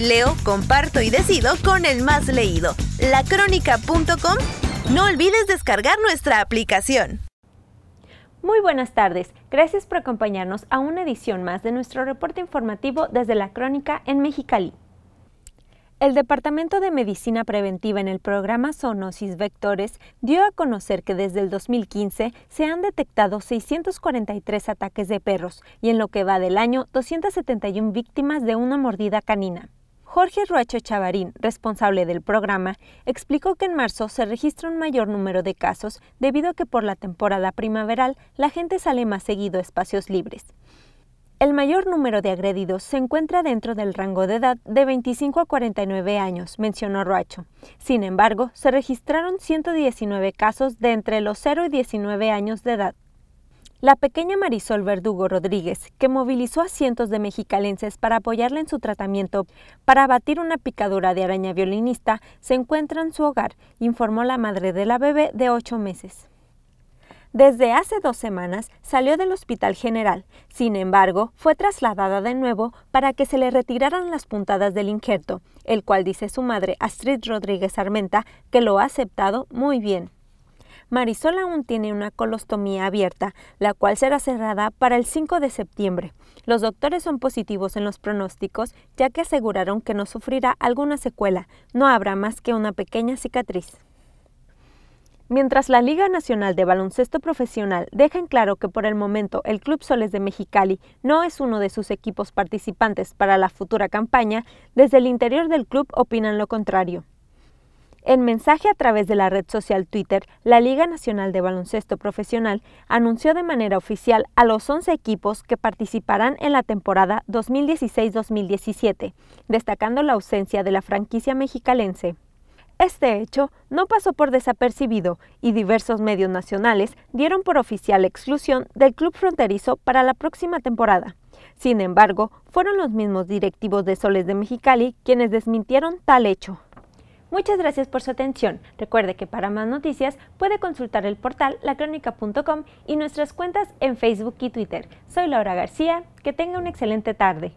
Leo, comparto y decido con el más leído, lacrónica.com. No olvides descargar nuestra aplicación. Muy buenas tardes. Gracias por acompañarnos a una edición más de nuestro reporte informativo desde la Crónica en Mexicali. El Departamento de Medicina Preventiva en el programa Sonosis Vectores dio a conocer que desde el 2015 se han detectado 643 ataques de perros y en lo que va del año 271 víctimas de una mordida canina. Jorge Roacho Chavarín, responsable del programa, explicó que en marzo se registra un mayor número de casos debido a que por la temporada primaveral la gente sale más seguido a espacios libres. El mayor número de agredidos se encuentra dentro del rango de edad de 25 a 49 años, mencionó Roacho. Sin embargo, se registraron 119 casos de entre los 0 y 19 años de edad, la pequeña Marisol Verdugo Rodríguez, que movilizó a cientos de mexicalenses para apoyarla en su tratamiento para abatir una picadura de araña violinista, se encuentra en su hogar, informó la madre de la bebé de ocho meses. Desde hace dos semanas salió del Hospital General, sin embargo, fue trasladada de nuevo para que se le retiraran las puntadas del injerto, el cual dice su madre Astrid Rodríguez Armenta que lo ha aceptado muy bien. Marisol aún tiene una colostomía abierta, la cual será cerrada para el 5 de septiembre. Los doctores son positivos en los pronósticos, ya que aseguraron que no sufrirá alguna secuela, no habrá más que una pequeña cicatriz. Mientras la Liga Nacional de Baloncesto Profesional deja en claro que por el momento el Club Soles de Mexicali no es uno de sus equipos participantes para la futura campaña, desde el interior del club opinan lo contrario. En mensaje a través de la red social Twitter, la Liga Nacional de Baloncesto Profesional anunció de manera oficial a los 11 equipos que participarán en la temporada 2016-2017, destacando la ausencia de la franquicia mexicalense. Este hecho no pasó por desapercibido y diversos medios nacionales dieron por oficial exclusión del club fronterizo para la próxima temporada. Sin embargo, fueron los mismos directivos de Soles de Mexicali quienes desmintieron tal hecho. Muchas gracias por su atención. Recuerde que para más noticias puede consultar el portal lacrónica.com y nuestras cuentas en Facebook y Twitter. Soy Laura García. Que tenga una excelente tarde.